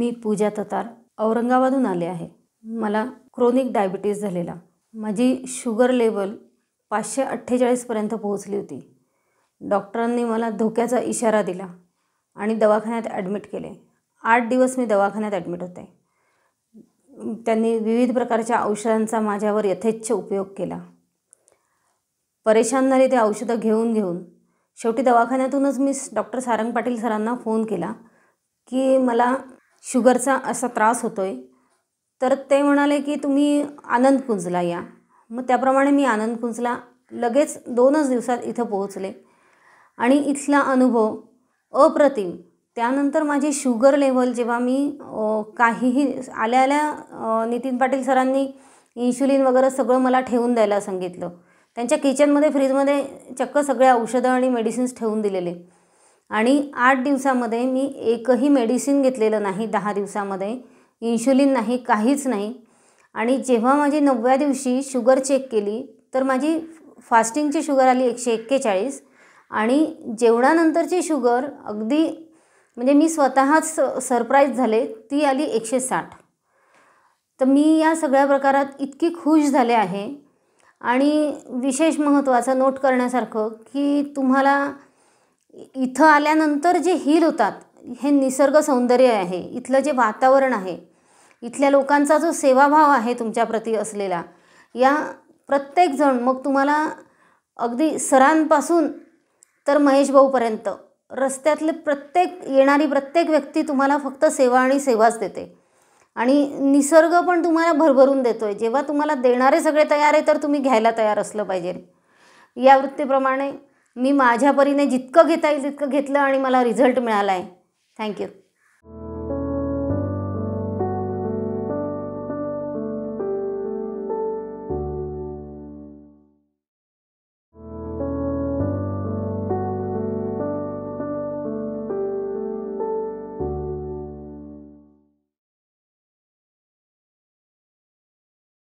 मी पूजा ततार औरंगाबादहून आले आहे मला क्रोनिक डायबिटीज झालेला माझी शुगर लेवल पाचशे अठ्ठेचाळीसपर्यंत पोहोचली होती डॉक्टरांनी मला धोक्याचा इशारा दिला आणि दवाखान्यात ॲडमिट केले आठ दिवस मी दवाखान्यात ॲडमिट होते त्यांनी विविध प्रकारच्या औषधांचा माझ्यावर यथेच्छ उपयोग केला परेशान झाले ते औषधं घेऊन घेऊन शेवटी दवाखान्यातूनच मी डॉक्टर सारंग पाटील सरांना फोन केला की मला शुगरचा असा त्रास होतो आहे तर ते म्हणाले की तुम्ही आनंद कुंजला या मग त्याप्रमाणे मी आनंद कुंजला लगेच दोनच दिवसात इथं पोहोचले आणि इथला अनुभव अप्रतिम त्यानंतर माझी शुगर लेवल जेव्हा मी काहीही आल्या आल्या नितीन पाटील सरांनी इन्शुलिन वगैरे सगळं मला ठेवून द्यायला सांगितलं त्यांच्या किचनमध्ये फ्रीजमध्ये चक्क सगळे औषधं आणि मेडिसिन्स ठेवून दिलेले आणि आठ दिवसामध्ये मी एकही मेडिसिन घेतलेलं नाही दहा दिवसामध्ये इन्शुलिन नाही काहीच नाही आणि जेव्हा माझी नवव्या दिवशी शुगर चेक केली तर माझी फास्टिंगची शुगर आली एकशे एक्केचाळीस आणि जेवणानंतरची शुगर अगदी म्हणजे मी स्वतःच सरप्राईज झाले ती आली एकशे साठ तर मी या सगळ्या प्रकारात इतकी खुश झाले आहे आणि विशेष महत्त्वाचं नोट करण्यासारखं की तुम्हाला इथं आल्यानंतर जे हिल होतात हे निसर्ग सौंदर्य आहे इथलं जे वातावरण आहे इथल्या लोकांचा जो सेवाभाव आहे तुमच्याप्रती असलेला या प्रत्येकजण मग तुम्हाला अगदी सरांपासून तर महेश भाऊपर्यंत रस्त्यातले प्रत्येक येणारी प्रत्येक व्यक्ती तुम्हाला फक्त सेवा आणि सेवाच देते आणि निसर्ग पण तुम्हाला भरभरून देतो आहे जेव्हा तुम्हाला देणारे सगळे तयार आहे तर तुम्ही घ्यायला तयार असलं पाहिजे या वृत्तीप्रमाणे मी माझ्या परीने जितकं घेता येईल तितकं घेतलं आणि मला रिझल्ट मिळाला आहे थँक्यू